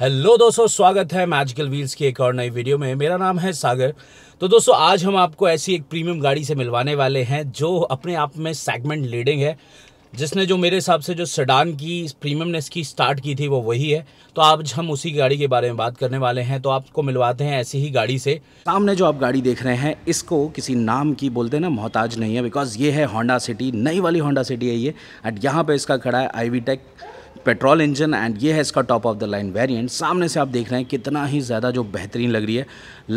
hello दोस्तों स्वागत है मैजिकल व्हील्स की एक और नई वीडियो में मेरा नाम है सागर तो दोस्तों आज हम आपको ऐसी एक प्रीमियम गाड़ी से मिलवाने वाले हैं जो अपने आप में सेगमेंट लीडिंग है जिसने जो मेरे हिसाब से जो सडान की प्रीमियमनेस की स्टार्ट की थी वो वही है तो आज हम उसी गाड़ी के बारे में बात करने वाले हैं तो आपको मिलवाते हैं ऐसी ही गाड़ी से सामने जो आप गाड़ी देख रहे हैं इसको किसी नाम की बोलते हैं ना मोहताज नहीं है बिकॉज ये है होंडा सिटी नई वाली होंडा सिटी है ये एंड यहाँ पर इसका खड़ा है I tech petrol engine and ये है इसका top of the line variant सामने से आप देख रहे हैं कितना ही ज़्यादा जो बेहतरीन लग रही है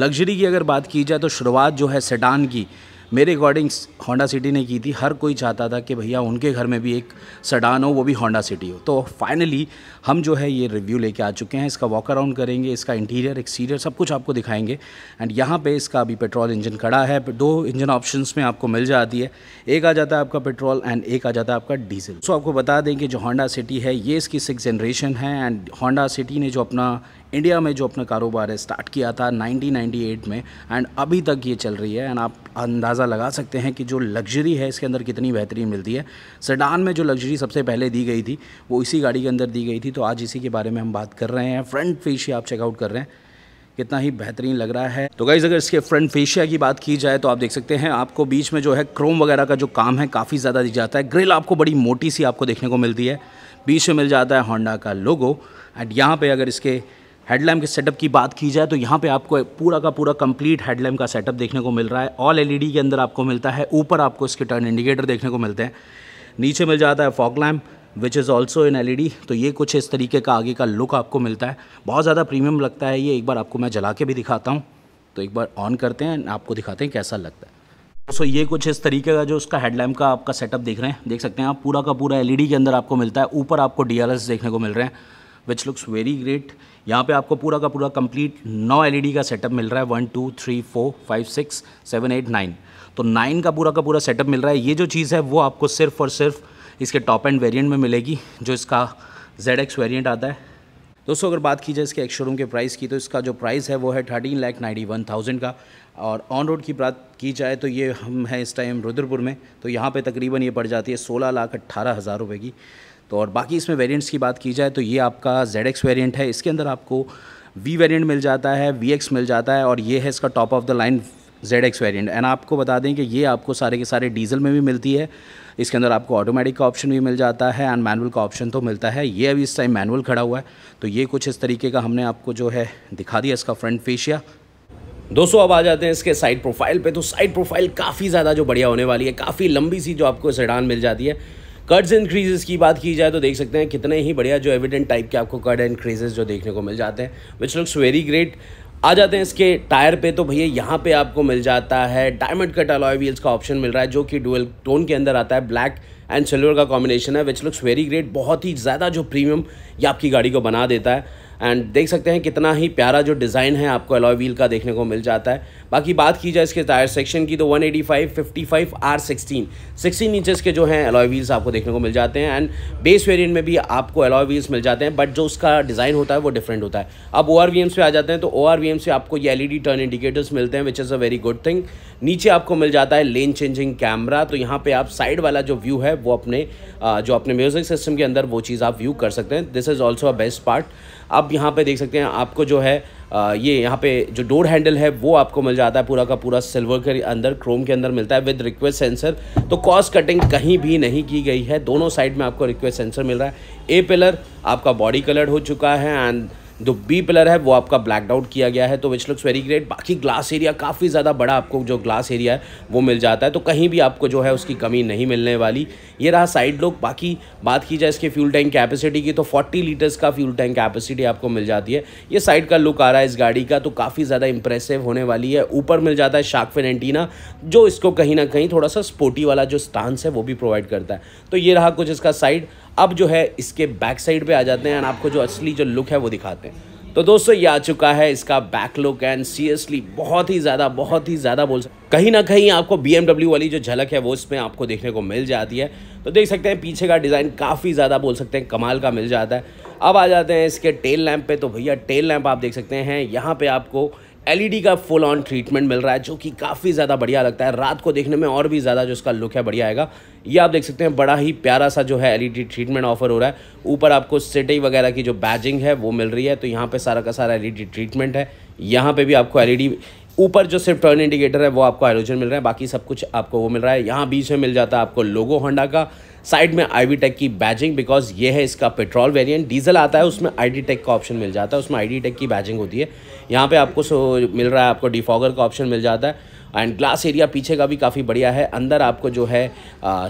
लग्जरी की अगर बात की जाए तो शुरुआत जो है सेडान की मेरे अकॉर्डिंग्स होंडा सिटी ने की थी हर कोई चाहता था कि भैया उनके घर में भी एक सडान हो वो भी होंडा सिटी हो तो फाइनली हम जो है ये रिव्यू लेके आ चुके हैं इसका वॉक अराउंड करेंगे इसका इंटीरियर एक्सटीरियर सब कुछ आपको दिखाएंगे एंड यहाँ पे इसका अभी पेट्रोल इंजन खड़ा है दो इंजन ऑप्शन में आपको मिल जाती है एक आ जाता है आपका पेट्रोल एंड एक आ जाता है आपका डीजल सो so, आपको बता दें कि जो होंडा सिटी है ये इसकी सिक्स जनरेशन है एंड होंडा सिटी ने जो अपना इंडिया में जो अपना कारोबार है स्टार्ट किया था 1998 में एंड अभी तक ये चल रही है एंड आप अंदाज़ा लगा सकते हैं कि जो लग्जरी है इसके अंदर कितनी बेहतरीन मिलती है सडान में जो लग्जरी सबसे पहले दी गई थी वो इसी गाड़ी के अंदर दी गई थी तो आज इसी के बारे में हम बात कर रहे हैं फ्रंट फेशिया आप चेकआउट कर रहे हैं कितना ही बेहतरीन लग रहा है तो गाइज़ अगर इसके फ्रंट फेशिया की बात की जाए तो आप देख सकते हैं आपको बीच में जो है क्रोम वगैरह का जो काम है काफ़ी ज़्यादा दिख जाता है ग्रिल आपको बड़ी मोटी सी आपको देखने को मिलती है बीच में मिल जाता है होंडा का लोगो एंड यहाँ पर अगर इसके हेडलैम्प के सेटअप की बात की जाए तो यहाँ पे आपको पूरा का पूरा कंप्लीट हेडलैम्प का सेटअप देखने को मिल रहा है ऑल एलईडी e के अंदर आपको मिलता है ऊपर आपको इसके टर्न इंडिकेटर देखने को मिलते हैं नीचे मिल जाता है fog lamp which is also in LED तो ये कुछ इस तरीके का आगे का लुक आपको मिलता है बहुत ज़्यादा प्रीमियम लगता है ये एक बार आपको मैं जला के भी दिखाता हूँ तो एक बार ऑन करते हैं आपको दिखाते हैं कैसा लगता है सो so, ये कुछ इस तरीके का जो उसका हेडलैम्प का आपका सेटअप देख रहे हैं देख सकते हैं आप पूरा का पूरा एलईडी e के अंदर आपको मिलता है ऊपर आपको डीआरएस देखने को मिल रहे हैं विच लुक्स वेरी ग्रेट यहाँ पे आपको पूरा का पूरा कंप्लीट नौ एलईडी e का सेटअप मिल रहा है one two three four five six seven eight nine तो नाइन का पूरा का पूरा सेटअप मिल रहा है ये जो चीज़ है वो आपको सिर्फ और सिर्फ इसके टॉप एंड वेरियंट में मिलेगी जो इसका जेड एक्स वेरियंट आता है दोस्तों अगर बात की जाए इसके एक्स शोरूम के प्राइस की तो इसका जो प्राइस है वो है thirteen lakh ninety one thousand का और ऑन रोड की बात की जाए तो ये हम हैं इस टाइम रुद्रपुर में तो यहाँ पे तकरीबन ये पड़ जाती है सोलह लाख अट्ठारह हज़ार रुपये की तो और बाकी इसमें वेरिएंट्स की बात की जाए तो ये आपका जेड एक्स वेरियंट है इसके अंदर आपको वी वेरियंट मिल जाता है वी एक्स मिल जाता है और ये है इसका top of the line Z X variant and आपको बता दें कि ये आपको सारे के सारे डीजल में भी मिलती है इसके अंदर आपको ऑटोमेटिक का ऑप्शन भी मिल जाता है एंड मैनुअल का ऑप्शन तो मिलता है ये अभी इस टाइम मैनुअल खड़ा हुआ है तो ये कुछ इस तरीके का हमने आपको जो है दिखा दिया इसका फ्रंट फेशिया दोस्तों अब आ जाते हैं इसके साइड प्रोफाइल पे तो साइड प्रोफाइल काफ़ी ज़्यादा जो बढ़िया होने वाली है काफ़ी लंबी सी जो आपको सेडान मिल जाती है कर्ज एंड क्रीजेस की बात की जाए तो देख सकते हैं कितने ही बढ़िया जो एविडेंट टाइप के आपको कर्ड एंड क्रीजेस जो देखने को मिल जाते हैं विच लुक्स वेरी ग्रेट आ जाते हैं इसके टायर पे तो भैया यहाँ पे आपको मिल जाता है डायमंड कट अलॉय व्हील्स का ऑप्शन मिल रहा है जो कि डुअल टोन के अंदर आता है ब्लैक एंड सिल्वर का कॉम्बिनेशन है विच लुक्स वेरी ग्रेट बहुत ही ज़्यादा जो प्रीमियम ये आपकी गाड़ी को बना देता है एंड देख सकते हैं कितना ही प्यारा जो डिज़ाइन है आपको अलॉय व्हील का देखने को मिल जाता है बाकी बात की जाए इसके टायर सेक्शन की तो 185, आर सिक्सटीन सिक्सटीन इंचज़ के जो हैं अलॉय व्हील्स आपको देखने को मिल जाते हैं एंड बेस वेरियंट में भी आपको अलॉय व्हील्स मिल जाते हैं बट जो उसका डिज़ाइन होता है वो डिफरेंट होता है अब ओ आर वी एम्स पे आ जाते हैं तो ओ आर वी से आपको ये L E D turn indicators मिलते हैं which is a very good thing नीचे आपको मिल जाता है लेन चेंजिंग कैमरा तो यहाँ पर आप साइड वाला जो व्यू है वो अपने जो अपने म्यूज़िक सिस्टम के अंदर वो चीज़ आप व्यू कर सकते हैं this is also a best part अब यहाँ पे देख सकते हैं आपको जो है आ, ये यहाँ पे जो डोर हैंडल है वो आपको मिल जाता है पूरा का पूरा सिल्वर के अंदर क्रोम के अंदर मिलता है विद रिक्वेस्ट सेंसर तो कॉस्ट कटिंग कहीं भी नहीं की गई है दोनों साइड में आपको रिक्वेस्ट सेंसर मिल रहा है ए पिलर आपका बॉडी कलर्ड हो चुका है एंड जो बी पिलर है वो आपका ब्लैक आउट किया गया है तो विच लुक्स वेरी ग्रेट बाकी ग्लास एरिया काफ़ी ज़्यादा बड़ा आपको जो ग्लास एरिया है वो मिल जाता है तो कहीं भी आपको जो है उसकी कमी नहीं मिलने वाली ये रहा साइड लुक बाकी बात की जाए इसके फ्यूल टैंक कैपेसिटी की तो 40 लीटर्स का फ्यूल टैंक कैपेसिटी आपको मिल जाती है ये साइड का लुक आ रहा है इस गाड़ी का तो काफ़ी ज़्यादा इंप्रेसिव होने वाली है ऊपर मिल जाता है शार्क फिन एंटीना जो इसको कहीं ना कहीं थोड़ा सा स्पोर्टी वाला जो स्टांस है वो भी प्रोवाइड करता है तो ये रहा कुछ इसका साइड अब जो है इसके बैक साइड पे आ जाते हैं एंड आपको जो असली जो लुक है वो दिखाते हैं तो दोस्तों ये आ चुका है इसका बैक लुक एंड सीरियसली बहुत ही ज़्यादा बहुत ही ज़्यादा बोल सकते कहीं ना कहीं आपको बी वाली जो झलक है वो इसमें आपको देखने को मिल जाती है तो देख सकते हैं पीछे का डिज़ाइन काफ़ी ज़्यादा बोल सकते हैं कमाल का मिल जाता है अब आ जाते हैं इसके टेल लैम्प पे तो भैया टेल लैम्प आप देख सकते हैं यहाँ पे आपको एलईडी e का फुल ऑन ट्रीटमेंट मिल रहा है जो कि काफ़ी ज़्यादा बढ़िया लगता है रात को देखने में और भी ज़्यादा जो इसका लुक है बढ़िया आएगा ये आप देख सकते हैं बड़ा ही प्यारा सा जो है एलईडी ट्रीटमेंट ऑफर हो रहा है ऊपर आपको सिटी वगैरह की जो बैजिंग है वो मिल रही है तो यहाँ पर सारा का सारा एल ट्रीटमेंट e है यहाँ पर भी आपको एल e ऊपर जो सिर्फ टर्न इंडिकेटर है वो आपको हाइड्रोजन मिल रहा है बाकी सब कुछ आपको वो मिल रहा है यहाँ बीच में मिल जाता है आपको लोगो होंडा का साइड में आई टेक की बैजिंग बिकॉज ये है इसका पेट्रोल वेरिएंट डीजल आता है उसमें आई टेक का ऑप्शन मिल जाता है उसमें आई टेक की बैजिंग होती है यहाँ पे आपको सो मिल रहा है आपको डिफॉगर का ऑप्शन मिल जाता है एंड ग्लास एरिया पीछे का भी काफ़ी बढ़िया है अंदर आपको जो है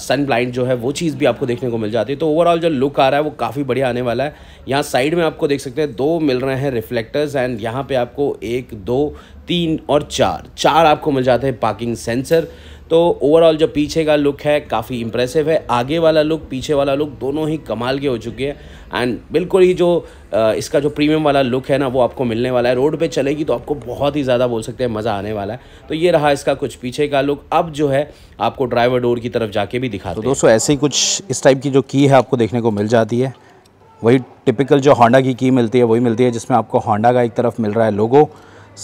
सन ब्लाइंड जो है वो चीज़ भी आपको देखने को मिल जाती है तो ओवरऑल जो लुक आ रहा है वो काफ़ी बढ़िया आने वाला है यहाँ साइड में आपको देख सकते हैं दो मिल रहे हैं रिफ्लेक्टर्स एंड यहाँ पे आपको एक दो तीन और चार चार आपको मिल जाते हैं पार्किंग सेंसर तो ओवरऑल जो पीछे का लुक है काफ़ी इंप्रेसिव है आगे वाला लुक पीछे वाला लुक दोनों ही कमाल के हो चुके हैं एंड बिल्कुल ही जो इसका जो प्रीमियम वाला लुक है ना वो आपको मिलने वाला है रोड पे चलेगी तो आपको बहुत ही ज़्यादा बोल सकते हैं मज़ा आने वाला है तो ये रहा इसका कुछ पीछे का लुक अब जो है आपको ड्राइवर डोर की तरफ जाके भी दिखा तो दोस्तों ऐसे ही कुछ इस टाइप की जो की है आपको देखने को मिल जाती है वही टिपिकल जो होंडा की की मिलती है वही मिलती है जिसमें आपको होंडा का एक तरफ मिल रहा है लोगो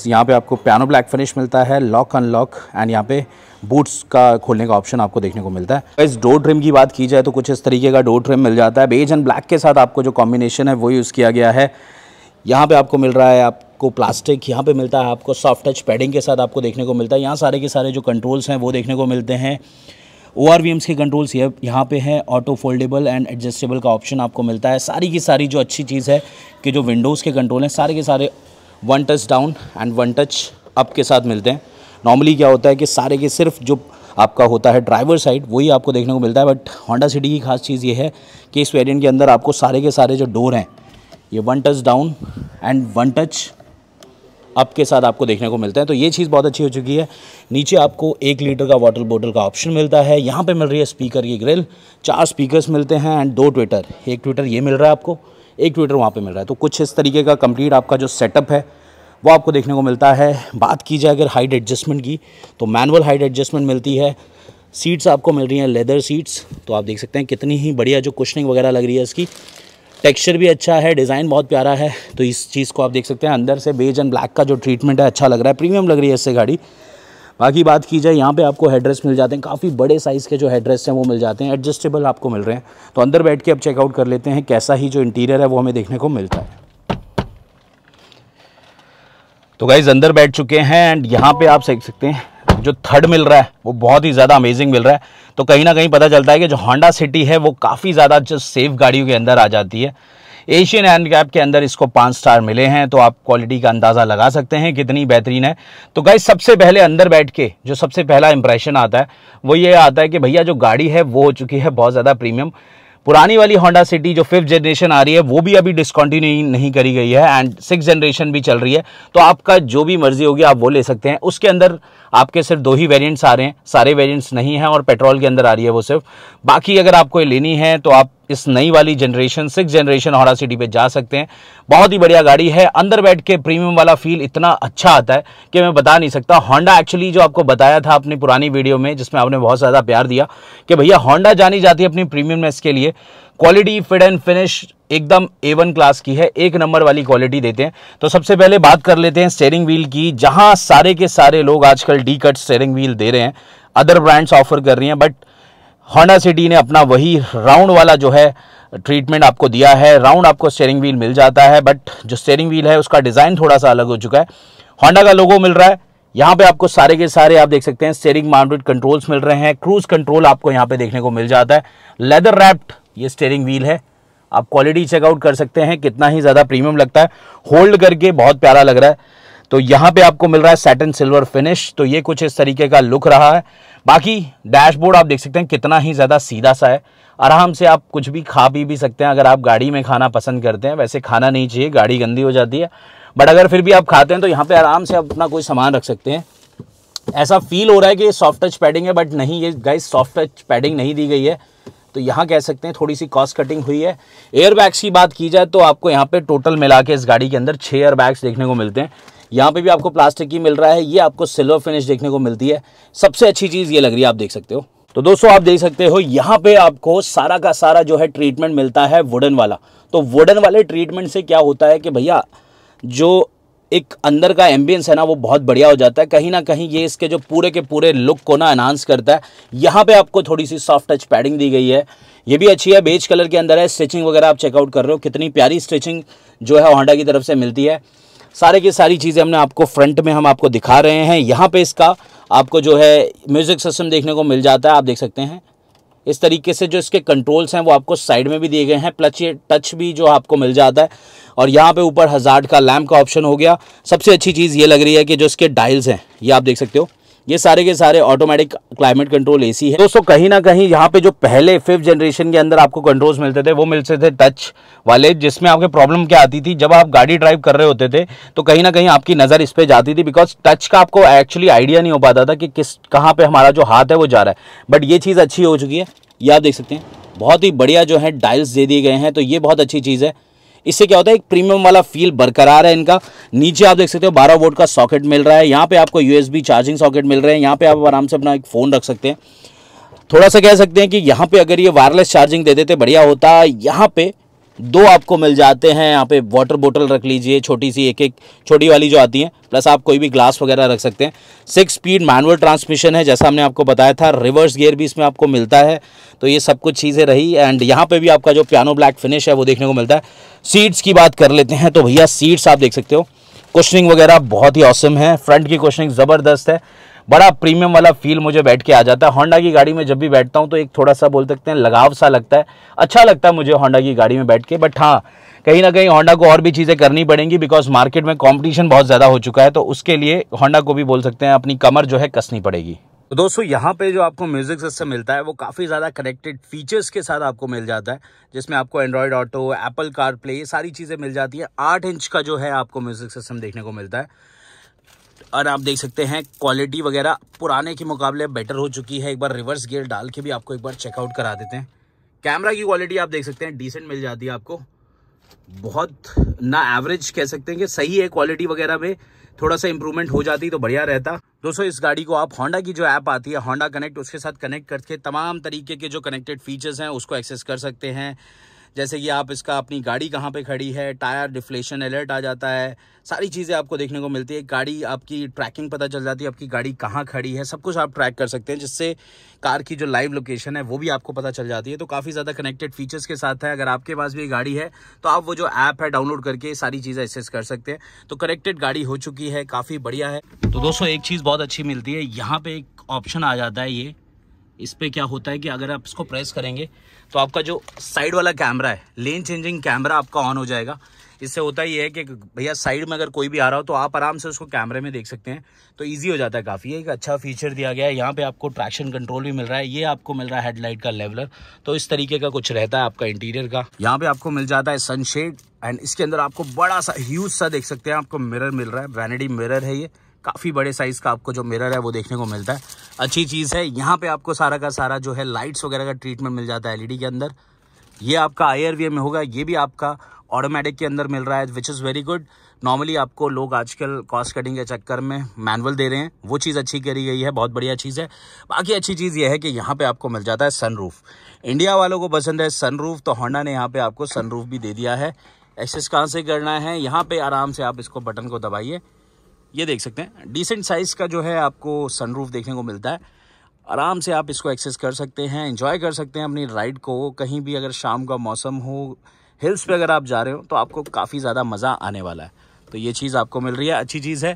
यहाँ पे आपको पियानो ब्लैक फिनिश मिलता है लॉक अनलॉक एंड यहाँ पे बूट्स का खोलने का ऑप्शन आपको देखने को मिलता है इस डोर ट्रिम की बात की जाए तो कुछ इस तरीके का डोर ट्रिम मिल जाता है बेज एंड ब्लैक के साथ आपको जो कॉम्बिनेशन है वो यूज़ किया गया है यहाँ पे आपको मिल रहा है आपको प्लास्टिक यहाँ पे मिलता है आपको सॉफ्ट टच पैडिंग के साथ आपको देखने को मिलता है यहाँ सारे के सारे जो कंट्रोल्स हैं वो देखने को मिलते हैं ओ आर वी एम्स के कंट्रोल्स ये यहाँ पे हैं ऑटो फोल्डेबल एंड एडजस्टेबल का ऑप्शन आपको मिलता है सारी की सारी जो अच्छी चीज़ है कि जो विंडोज़ के कंट्रोल हैं सारे के सारे one touch down and one touch up के साथ मिलते हैं नॉर्मली क्या होता है कि सारे के सिर्फ जो आपका होता है ड्राइवर साइड वही आपको देखने को मिलता है बट होंडा सिटी की खास चीज़ ये है कि इस वेरियंट के अंदर आपको सारे के सारे जो डोर हैं ये one touch down and one touch up के साथ आपको देखने को मिलता है तो ये चीज़ बहुत अच्छी हो चुकी है नीचे आपको एक लीटर का वाटर बोटल का ऑप्शन मिलता है यहाँ पे मिल रही है स्पीकर की ग्रिल चार स्पीकर्स मिलते हैं एंड दो ट्विटर एक ट्विटर ये मिल रहा है आपको एक ट्विटर वहाँ पर मिल रहा है तो कुछ इस तरीके का कम्प्लीट आपका जो सेटअप है वो आपको देखने को मिलता है बात की जाए अगर हाइट एडजस्टमेंट की तो मैनुअल हाइट एडजस्टमेंट मिलती है सीट्स आपको मिल रही हैं लेदर सीट्स तो आप देख सकते हैं कितनी ही बढ़िया जो कुशनिंग वगैरह लग रही है इसकी टेक्सचर भी अच्छा है डिज़ाइन बहुत प्यारा है तो इस चीज़ को आप देख सकते हैं अंदर से बेज एंड ब्लैक का जो ट्रीटमेंट है अच्छा लग रहा है प्रीमियम लग रही है इससे गाड़ी बाकी बात की जाए यहाँ पे आपको हेड्रेस मिल जाते हैं काफ़ी बड़े साइज़ के जो हेड्रेस हैं वो मिल जाते हैं एडजस्टेबल आपको मिल रहे हैं तो अंदर बैठ के अब चेकआउट कर लेते हैं कैसा ही जो इंटीरियर है वो हमें देखने को मिलता है तो गाइज अंदर बैठ चुके हैं एंड यहाँ पे आप देख सकते हैं जो थर्ड मिल रहा है वो बहुत ही ज़्यादा अमेजिंग मिल रहा है तो कहीं ना कहीं पता चलता है कि जो होंडा सिटी है वो काफ़ी ज़्यादा जो सेफ गाड़ियों के अंदर आ जाती है एशियन हैंड कैप के अंदर इसको पाँच स्टार मिले हैं तो आप क्वालिटी का अंदाज़ा लगा सकते हैं कितनी बेहतरीन है तो गाइज सबसे पहले अंदर बैठ के जो सबसे पहला इंप्रेशन आता है वो ये आता है कि भैया जो गाड़ी है वो हो चुकी है बहुत ज़्यादा प्रीमियम पुरानी वाली होंडा सिटी जो फिफ्थ जनरेशन आ रही है वो भी अभी डिसकॉन्टिन्यू नहीं करी गई है एंड सिक्स जनरेशन भी चल रही है तो आपका जो भी मर्जी होगी आप वो ले सकते हैं उसके अंदर आपके सिर्फ दो ही वेरिएंट्स आ रहे हैं सारे वेरिएंट्स नहीं हैं और पेट्रोल के अंदर आ रही है वो सिर्फ बाकी अगर आपको लेनी है तो आप इस नई वाली generation six generation Honda City पे जा सकते हैं बहुत ही बढ़िया गाड़ी है अंदर बैठ के प्रीमियम वाला फील इतना अच्छा आता है कि मैं बता नहीं सकता होंडा एक्चुअली जो आपको बताया था अपनी पुरानी वीडियो में जिसमें आपने बहुत ज़्यादा प्यार दिया कि भैया होंडा जानी जाती है अपनी प्रीमियमनेस के लिए क्वालिटी फिट एंड फिनिश एकदम ए वन क्लास की है एक नंबर वाली क्वालिटी देते हैं तो सबसे पहले बात कर लेते हैं स्टेयरिंग व्हील की जहां सारे के सारे लोग आजकल डी कट स्टेयरिंग व्हील दे रहे हैं अदर ब्रांड्स ऑफर कर रही हैं बट होंडा सिटी ने अपना वही राउंड वाला जो है ट्रीटमेंट आपको दिया है राउंड आपको स्टेयरिंग व्हील मिल जाता है बट जो स्टेयरिंग व्हील है उसका डिज़ाइन थोड़ा सा अलग हो चुका है होंडा का लोगो मिल रहा है यहाँ पे आपको सारे के सारे आप देख सकते हैं स्टेयरिंग माउंटेड कंट्रोल्स मिल रहे हैं क्रूज कंट्रोल आपको यहाँ पे देखने को मिल जाता है लेदर रैप्ड ये स्टेयरिंग व्हील है आप क्वालिटी चेकआउट कर सकते हैं कितना ही ज़्यादा प्रीमियम लगता है होल्ड करके बहुत प्यारा लग रहा है तो यहाँ पे आपको मिल रहा है सैटन सिल्वर फिनिश तो ये कुछ इस तरीके का लुक रहा है बाकी डैशबोर्ड आप देख सकते हैं कितना ही ज़्यादा सीधा सा है आराम से आप कुछ भी खा पी भी सकते हैं अगर आप गाड़ी में खाना पसंद करते हैं वैसे खाना नहीं चाहिए गाड़ी गंदी हो जाती है बट अगर फिर भी आप खाते हैं तो यहाँ पे आराम से आप अपना कोई सामान रख सकते हैं ऐसा फील हो रहा है कि ये सॉफ्ट टच पैडिंग है बट नहीं ये गाइज सॉफ्ट टच पैडिंग नहीं दी गई है तो यहाँ कह सकते हैं थोड़ी सी कॉस्ट कटिंग हुई है एयरबैग्स की बात की जाए तो आपको यहाँ पे टोटल मिला के इस गाड़ी के अंदर छः एयरबैग्स देखने को मिलते हैं यहाँ पे भी आपको प्लास्टिक की मिल रहा है ये आपको सिल्वर फिनिश देखने को मिलती है सबसे अच्छी चीज़ ये लग रही है आप देख सकते हो तो दोस्तों आप देख सकते हो यहाँ पे आपको सारा का सारा जो है ट्रीटमेंट मिलता है वुडन वाला तो वुडन वाले ट्रीटमेंट से क्या होता है कि भैया जो एक अंदर का एम्बियंस है ना वो बहुत बढ़िया हो जाता है कहीं ना कहीं ये इसके जो पूरे के पूरे लुक को ना एनहांस करता है यहाँ पे आपको थोड़ी सी सॉफ्ट टच पैडिंग दी गई है ये भी अच्छी है बेज कलर के अंदर है स्टिचिंग वगैरह आप चेकआउट कर रहे हो कितनी प्यारी स्टिचिंग जो है होंडा की तरफ से मिलती है सारे की सारी चीज़ें हमने आपको फ्रंट में हम आपको दिखा रहे हैं यहाँ पे इसका आपको जो है म्यूज़िक सिस्टम देखने को मिल जाता है आप देख सकते हैं इस तरीके से जो इसके कंट्रोल्स हैं वो आपको साइड में भी दिए गए हैं प्लच ये टच भी जो आपको मिल जाता है और यहाँ पे ऊपर हज़ार्ड का लैम्प का ऑप्शन हो गया सबसे अच्छी चीज़ ये लग रही है कि जो इसके डायल्स हैं ये आप देख सकते हो ये सारे के सारे ऑटोमेटिक क्लाइमेट कंट्रोल एसी है दोस्तों कहीं ना कहीं यहाँ पे जो पहले फिफ्थ जनरेशन के अंदर आपको कंट्रोल्स मिलते थे वो मिलते थे टच वाले जिसमें आपके प्रॉब्लम क्या आती थी जब आप गाड़ी ड्राइव कर रहे होते थे तो कहीं ना कहीं आपकी नज़र इस पर जाती थी बिकॉज टच का आपको एक्चुअली आइडिया नहीं हो पाता था कि किस कहाँ पर हमारा जो हाथ है वो जा रहा है बट ये चीज़ अच्छी हो चुकी है ये आप देख सकते हैं बहुत ही बढ़िया जो है डायल्स दे दिए गए हैं तो ये बहुत अच्छी चीज़ है इससे क्या होता है एक प्रीमियम वाला फील बरकरार है इनका नीचे आप देख सकते हो बारह वोट का सॉकेट मिल रहा है यहाँ पे आपको यूएसबी चार्जिंग सॉकेट मिल रहे हैं यहाँ पे आप आराम से अपना एक फ़ोन रख सकते हैं थोड़ा सा कह सकते हैं कि यहाँ पे अगर ये वायरलेस चार्जिंग दे देते बढ़िया होता यहाँ पे दो आपको मिल जाते हैं यहाँ पे वाटर बोतल रख लीजिए छोटी सी एक एक छोटी वाली जो आती है प्लस आप कोई भी ग्लास वगैरह रख सकते हैं सिक्स स्पीड मैनुअल ट्रांसमिशन है जैसा हमने आपको बताया था रिवर्स गियर भी इसमें आपको मिलता है तो ये सब कुछ चीज़ें रही एंड यहाँ पे भी आपका जो पियानो ब्लैक फिनिश है वो देखने को मिलता है सीट्स की बात कर लेते हैं तो भैया सीट्स आप देख सकते हो क्वेश्चनिंग वगैरह बहुत ही औसम है फ्रंट की क्वेश्चनिंग ज़बरदस्त है बड़ा प्रीमियम वाला फील मुझे बैठ के आ जाता है होंडा की गाड़ी में जब भी बैठता हूँ तो एक थोड़ा सा बोल सकते हैं लगाव सा लगता है अच्छा लगता है मुझे होंडा की गाड़ी में बैठ के बट हाँ कहीं ना कहीं होंडा को और भी चीज़ें करनी पड़ेंगी बिकॉज मार्केट में कॉम्पिटिशन बहुत ज़्यादा हो चुका है तो उसके लिए होंडा को भी बोल सकते हैं अपनी कमर जो है कसनी पड़ेगी तो दोस्तों यहाँ पे जो आपको म्यूज़िक सिस्टम मिलता है वो काफ़ी ज़्यादा कनेक्टेड फीचर्स के साथ आपको मिल जाता है जिसमें आपको Android Auto Apple CarPlay ये सारी चीज़ें मिल जाती है आठ इंच का जो है आपको म्यूज़िक सिस्टम देखने को मिलता है और आप देख सकते हैं क्वालिटी वगैरह पुराने के मुकाबले बेटर हो चुकी है एक बार रिवर्स गियर डाल के भी आपको एक बार चेकआउट करा देते हैं कैमरा की क्वालिटी आप देख सकते हैं डिसेंट मिल जाती है आपको बहुत ना एवरेज कह सकते हैं कि सही है क्वालिटी वगैरह में थोड़ा सा इंप्रूवमेंट हो जाती तो बढ़िया रहता दोस्तों इस गाड़ी को आप होंडा की जो ऐप आती है होंडा कनेक्ट उसके साथ कनेक्ट करके तमाम तरीके के जो कनेक्टेड फीचर्स हैं उसको एक्सेस कर सकते हैं जैसे कि आप इसका अपनी गाड़ी कहाँ पे खड़ी है टायर डिफ्लेशन अलर्ट आ जाता है सारी चीज़ें आपको देखने को मिलती है गाड़ी आपकी ट्रैकिंग पता चल जाती है आपकी गाड़ी कहाँ खड़ी है सब कुछ आप ट्रैक कर सकते हैं जिससे कार की जो लाइव लोकेशन है वो भी आपको पता चल जाती है तो काफ़ी ज़्यादा कनेक्टेड फीचर्स के साथ है अगर आपके पास भी गाड़ी है तो आप वो जो ऐप है डाउनलोड करके सारी चीज़ें एक्सेस कर सकते हैं तो कनेक्टेड गाड़ी हो चुकी है काफ़ी बढ़िया है तो दोस्तों एक चीज़ बहुत अच्छी मिलती है यहाँ पर एक ऑप्शन आ जाता है ये इस पर क्या होता है कि अगर आप इसको प्रेस करेंगे तो आपका जो साइड वाला कैमरा है लेन चेंजिंग कैमरा आपका ऑन हो जाएगा इससे होता ही है कि भैया साइड में अगर कोई भी आ रहा हो तो आप आराम से उसको कैमरे में देख सकते हैं तो ईजी हो जाता है काफ़ी एक अच्छा फीचर दिया गया है यहाँ पे आपको ट्रैक्शन कंट्रोल भी मिल रहा है ये आपको मिल रहा है हेडलाइट का लेवलर तो इस तरीके का कुछ रहता है आपका इंटीरियर का यहाँ पे आपको मिल जाता है सनशेड एंड इसके अंदर आपको बड़ा सा ह्यूज सा देख सकते हैं आपको मिरर मिल रहा है वैनिडी मिररर है ये काफ़ी बड़े साइज़ का आपको जो मिरर है वो देखने को मिलता है अच्छी चीज़ है यहाँ पे आपको सारा का सारा जो है लाइट्स वगैरह का ट्रीटमेंट मिल जाता है एलईडी के अंदर ये आपका आई में होगा ये भी आपका ऑटोमेटिक के अंदर मिल रहा है which is very good normally आपको लोग आजकल कॉस्ट कटिंग के चक्कर में मैनुअल दे रहे हैं वो चीज़ अच्छी करी गई है बहुत बढ़िया चीज़ है बाकी अच्छी चीज़ ये है कि यहाँ पे आपको मिल जाता है सनरूफ इंडिया वालों को पसंद है सनरूफ तो होंडा ने यहाँ पे आपको सनरूफ भी दे दिया है एक्सेस कहाँ से करना है यहाँ पे आराम से आप इसको बटन को दबाइए ये देख सकते हैं डिसेंट साइज़ का जो है आपको सनरूफ देखने को मिलता है आराम से आप इसको एक्सेस कर सकते हैं इंजॉय कर सकते हैं अपनी राइड को कहीं भी अगर शाम का मौसम हो हिल्स पे अगर आप जा रहे हो तो आपको काफ़ी ज़्यादा मज़ा आने वाला है तो ये चीज़ आपको मिल रही है अच्छी चीज़ है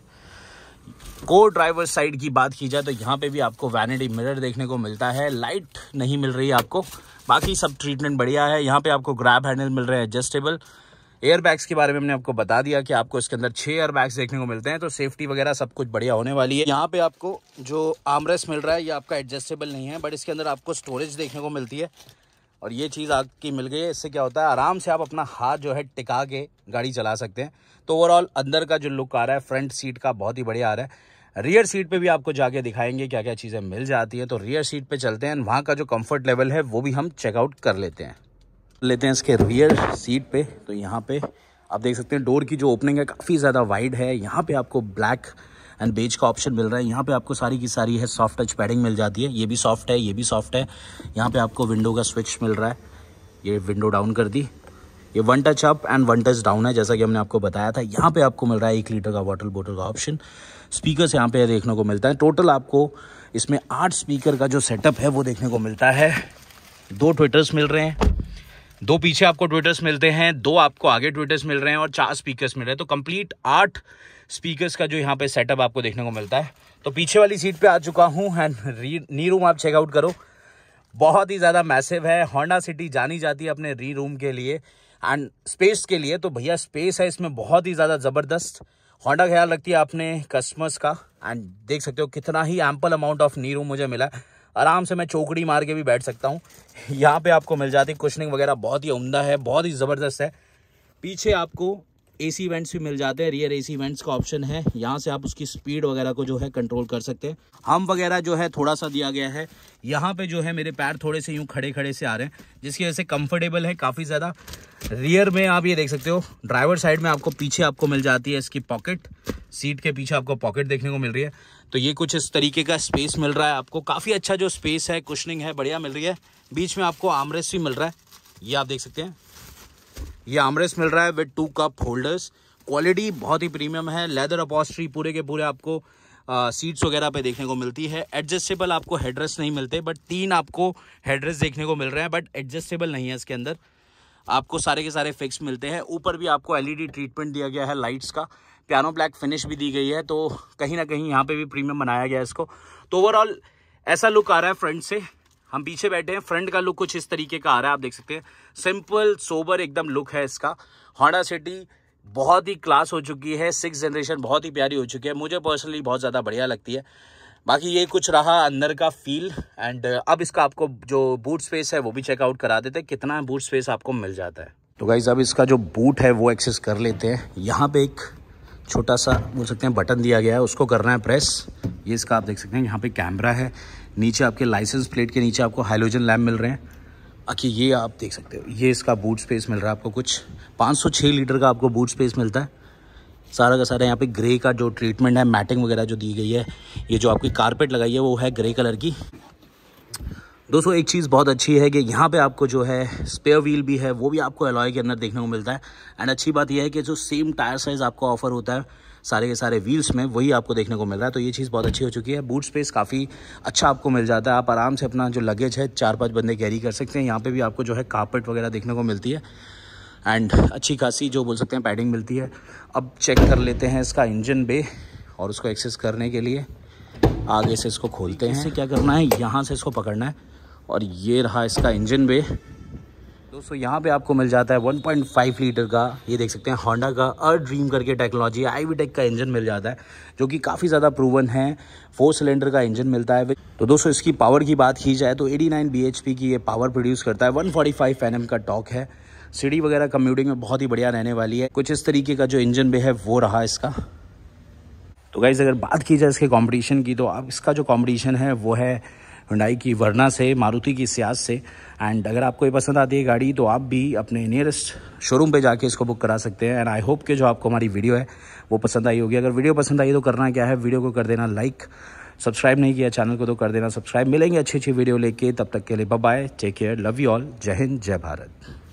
को ड्राइवर साइड की बात की जाए तो यहाँ पे भी आपको वैनिटी मिरर देखने को मिलता है लाइट नहीं मिल रही है आपको बाकी सब ट्रीटमेंट बढ़िया है यहाँ पे आपको ग्रैब हैंडल मिल रहे हैं एडजस्टेबल एयर बैग्स के बारे में हमने आपको बता दिया कि आपको इसके अंदर छः एयर बैग्स देखने को मिलते हैं तो सेफ्टी वगैरह सब कुछ बढ़िया होने वाली है यहाँ पे आपको जो आमरेस मिल रहा है ये आपका एडजस्टेबल नहीं है बट इसके अंदर आपको स्टोरेज देखने को मिलती है और ये चीज़ आपकी मिल गई है इससे क्या होता है आराम से आप अपना हाथ जो है टिका के गाड़ी चला सकते हैं तो ओवरऑल अंदर का जो लुक आ रहा है फ्रंट सीट का बहुत ही बढ़िया आ रहा है रियर सीट पे भी आपको जाके दिखाएंगे क्या क्या चीज़ें मिल जाती हैं तो रियर सीट पे चलते हैं वहाँ का जो कंफर्ट लेवल है वो भी हम चेकआउट कर लेते हैं लेते हैं इसके रियर सीट पे तो यहाँ पे आप देख सकते हैं डोर की जो ओपनिंग है काफ़ी ज़्यादा वाइड है यहाँ पे आपको ब्लैक एंड बेज का ऑप्शन मिल रहा है यहाँ पे आपको सारी की सारी है सॉफ्ट टच पैडिंग मिल जाती है ये भी सॉफ्ट है ये भी सॉफ्ट है यहाँ पे आपको विंडो का स्विच मिल रहा है ये विंडो डाउन कर दी ये one touch up and one touch down है जैसा कि हमने आपको बताया था यहाँ पे आपको मिल रहा है एक लीटर का वाटर बोटल का ऑप्शन स्पीकर्स यहाँ पे देखने को मिलता है टोटल आपको इसमें आठ स्पीकर का जो सेटअप है वो देखने को मिलता है दो ट्विटर्स मिल रहे हैं दो पीछे आपको ट्विटर्स मिलते हैं दो आपको आगे ट्विटर्स मिल रहे हैं और चार स्पीकर्स मिल रहे हैं तो कंप्लीट आठ स्पीकर्स का जो यहाँ पे सेटअप आपको देखने को मिलता है तो पीछे वाली सीट पे आ चुका हूँ एंड नी रूम आप चेकआउट करो बहुत ही ज़्यादा मैसिव है होंडा सिटी जानी जाती है अपने री रूम के लिए एंड स्पेस के लिए तो भैया स्पेस है इसमें बहुत ही ज़्यादा ज़बरदस्त होंडा ख्याल रखती है आपने कस्टमर्स का एंड देख सकते हो कितना ही ample amount of knee room मुझे मिला है आराम से मैं चौकड़ी मार के भी बैठ सकता हूँ यहाँ पे आपको मिल जाती कुशनिंग वगैरह बहुत ही उमदा है बहुत ही ज़बरदस्त है पीछे आपको ए सी वेंट्स भी मिल जाते हैं रियर ए सी वेंट्स का ऑप्शन है यहाँ से आप उसकी स्पीड वगैरह को जो है कंट्रोल कर सकते हैं हम वगैरह जो है थोड़ा सा दिया गया है यहाँ पे जो है मेरे पैर थोड़े से यूँ खड़े खड़े से आ रहे हैं जिसकी वजह से कंफर्टेबल है काफ़ी ज़्यादा रियर में आप ये देख सकते हो ड्राइवर साइड में आपको पीछे आपको मिल जाती है इसकी पॉकेट सीट के पीछे आपको पॉकेट देखने को मिल रही है तो ये कुछ इस तरीके का स्पेस मिल रहा है आपको काफ़ी अच्छा जो स्पेस है कुशनिंग है बढ़िया मिल रही है बीच में आपको आमरेस भी मिल रहा है ये आप देख सकते हैं ये आमरेस मिल रहा है with two cup holders quality बहुत ही प्रीमियम है लेदर अपॉस्ट्री पूरे के पूरे आपको आ, सीट्स वगैरह पे देखने को मिलती है एडजस्टेबल आपको हेडरेस नहीं मिलते बट तीन आपको हेडरेस देखने को मिल रहे हैं बट एडजस्टेबल नहीं है इसके अंदर आपको सारे के सारे फिक्स मिलते हैं ऊपर भी आपको एलईडी ट्रीटमेंट दिया गया है लाइट्स का पियानो ब्लैक फिनिश भी दी गई है तो कहीं ना कहीं यहाँ पे भी प्रीमियम बनाया गया है इसको तो ओवरऑल ऐसा लुक आ रहा है फ्रंट से हम पीछे बैठे हैं फ्रंट का लुक कुछ इस तरीके का आ रहा है आप देख सकते हैं सिंपल सोबर एकदम लुक है इसका हॉडा सिटी बहुत ही क्लास हो चुकी है सिक्स जनरेशन बहुत ही प्यारी हो चुकी है मुझे पर्सनली बहुत ज़्यादा बढ़िया लगती है बाकी ये कुछ रहा अंदर का फील एंड uh, अब इसका आपको जो बूट स्पेस है वो भी चेकआउट करा देते हैं कितना बूट स्पेस आपको मिल जाता है तो गाइज अब इसका जो बूट है वो एक्सेस कर लेते हैं यहाँ पे एक छोटा सा बोल सकते हैं बटन दिया गया है उसको करना है प्रेस ये इसका आप देख सकते हैं यहाँ पे कैमरा है नीचे आपके लाइसेंस प्लेट के नीचे आपको हाइलोजन लैम्प मिल रहे हैं बाकी ये आप देख सकते हो ये इसका बूट स्पेस मिल रहा है आपको कुछ 506 लीटर का आपको बूट स्पेस मिलता है सारा का सारा यहाँ पे ग्रे का जो ट्रीटमेंट है मैटिंग वगैरह जो दी गई है ये जो आपकी कारपेट लगाई है वो है ग्रे कलर की दोस्तों एक चीज़ बहुत अच्छी है कि यहाँ पे आपको जो है स्पेयर व्हील भी है वो भी आपको अलॉय के अंदर देखने को मिलता है एंड अच्छी बात यह है कि जो सेम टायर साइज़ आपको ऑफर होता है सारे के सारे व्हील्स में वही आपको देखने को मिल रहा है तो ये चीज़ बहुत अच्छी हो चुकी है बूट स्पेस काफ़ी अच्छा आपको मिल जाता है आप आराम से अपना जो लगेज है चार पाँच बंदे कैरी कर सकते हैं यहाँ पर भी आपको जो है कारपेट वगैरह देखने को मिलती है एंड अच्छी खासी जो बोल सकते हैं पैडिंग मिलती है अब चेक कर लेते हैं इसका इंजन बे और उसको एक्सेस करने के लिए आगे से इसको खोलते हैं इसे क्या करना है यहाँ से इसको पकड़ना है और ये रहा इसका इंजन बे दोस्तों यहाँ पे आपको मिल जाता है 1.5 लीटर का ये देख सकते हैं होंडा का अर ड्रीम करके टेक्नोलॉजी आई टेक का इंजन मिल जाता है जो कि काफ़ी ज़्यादा प्रूवन है फोर सिलेंडर का इंजन मिलता है तो दोस्तों इसकी पावर की बात की जाए तो 89 नाइन की ये पावर प्रोड्यूस करता है 145 फोर्टी का टॉक है सीढ़ी वगैरह कम्यूटिंग में बहुत ही बढ़िया रहने वाली है कुछ इस तरीके का जो इंजन भी है वो रहा इसका तो गाइज़ अगर बात की जाए इसके कॉम्पिटिशन की तो आप इसका जो कॉम्पिटिशन है वो है हुंडाई की वरना से मारुति की सियास से एंड अगर आपको ये पसंद आती है गाड़ी तो आप भी अपने नियरेस्ट शोरूम पे जाके इसको बुक करा सकते हैं एंड आई होप कि जो आपको हमारी वीडियो है वो पसंद आई होगी अगर वीडियो पसंद आई तो करना क्या है वीडियो को कर देना लाइक सब्सक्राइब नहीं किया चैनल को तो कर देना सब्सक्राइब मिलेंगे अच्छी अच्छी वीडियो लेके तब तक के लिए bye take care love you all जय हिंद जय भारत